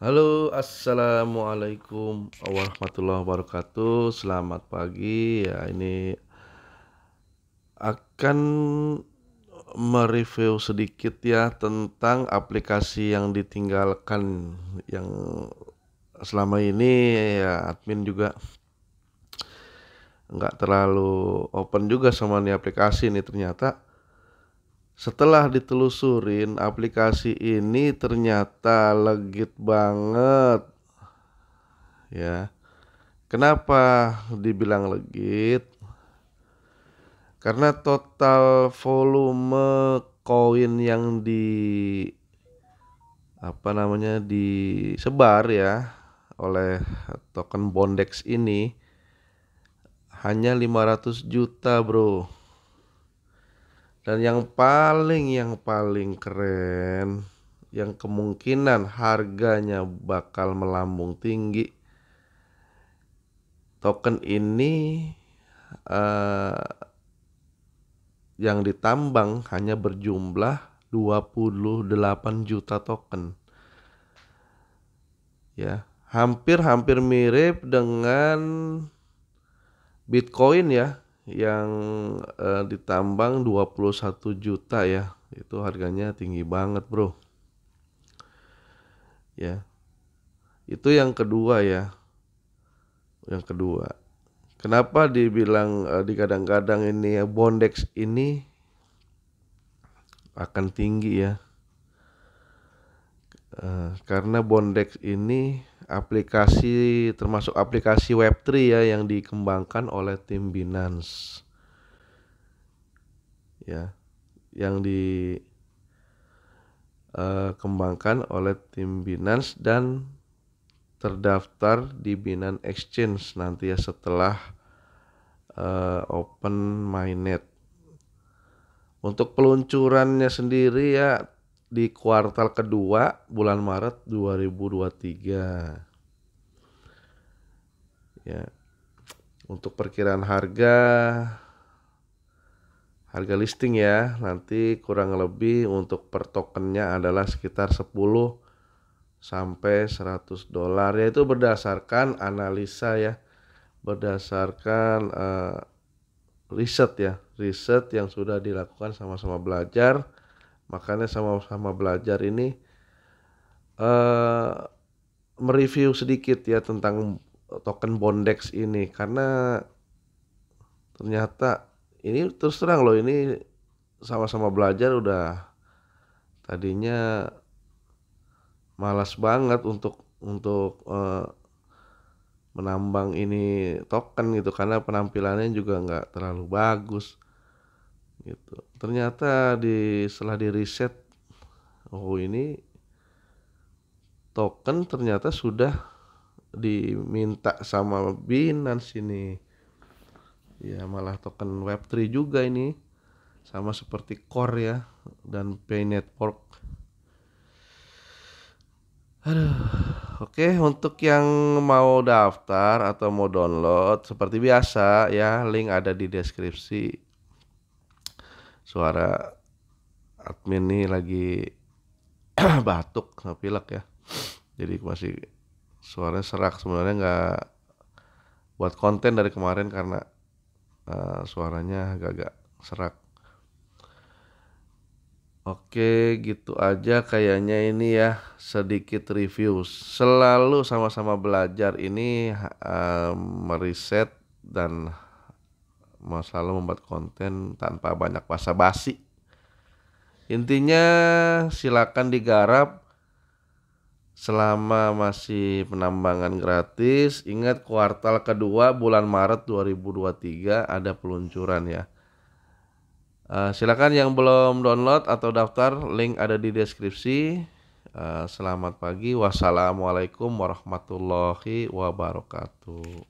Halo, assalamualaikum warahmatullahi wabarakatuh. Selamat pagi. Ya, ini akan mereview sedikit ya tentang aplikasi yang ditinggalkan yang selama ini ya admin juga nggak terlalu open juga sama nih aplikasi ini ternyata setelah ditelusurin aplikasi ini ternyata legit banget ya kenapa dibilang legit karena total volume koin yang di apa namanya disebar ya oleh token Bondex ini hanya 500 juta bro dan yang paling yang paling keren yang kemungkinan harganya bakal melambung tinggi token ini uh, yang ditambang hanya berjumlah 28 juta token. Ya, hampir-hampir mirip dengan Bitcoin ya yang eh, dua ditambang 21 juta ya. Itu harganya tinggi banget, Bro. Ya. Itu yang kedua ya. Yang kedua. Kenapa dibilang eh, di kadang-kadang ini ya bondex ini akan tinggi ya? Eh, karena Bondex ini aplikasi termasuk aplikasi Web3 ya yang dikembangkan oleh tim Binance. Ya, yang di eh, kembangkan oleh tim Binance dan terdaftar di Binance Exchange nanti ya setelah uh, open mainnet. Untuk peluncurannya sendiri ya di kuartal kedua bulan Maret 2023. Ya. Untuk perkiraan harga harga listing ya, nanti kurang lebih untuk per tokennya adalah sekitar 10 sampai 100 dolar yaitu berdasarkan analisa ya. Berdasarkan uh, riset ya, riset yang sudah dilakukan sama-sama belajar makanya sama-sama belajar ini uh, mereview sedikit ya tentang token Bondex ini karena ternyata ini terus terang loh ini sama-sama belajar udah tadinya malas banget untuk untuk uh, menambang ini token gitu karena penampilannya juga nggak terlalu bagus gitu ternyata di setelah di riset oh ini token ternyata sudah diminta sama Binance ini ya malah token Web3 juga ini sama seperti Core ya dan Pay Network aduh oke untuk yang mau daftar atau mau download seperti biasa ya link ada di deskripsi suara admin ini lagi batuk pilek ya jadi masih suaranya serak sebenarnya nggak buat konten dari kemarin karena uh, suaranya agak-agak serak Oke gitu aja kayaknya ini ya sedikit review selalu sama-sama belajar ini uh, meriset dan Masalah membuat konten tanpa banyak basa-basi. Intinya silakan digarap selama masih penambangan gratis. Ingat kuartal kedua bulan Maret 2023 ada peluncuran ya. Uh, silakan yang belum download atau daftar link ada di deskripsi. Uh, selamat pagi. Wassalamualaikum warahmatullahi wabarakatuh.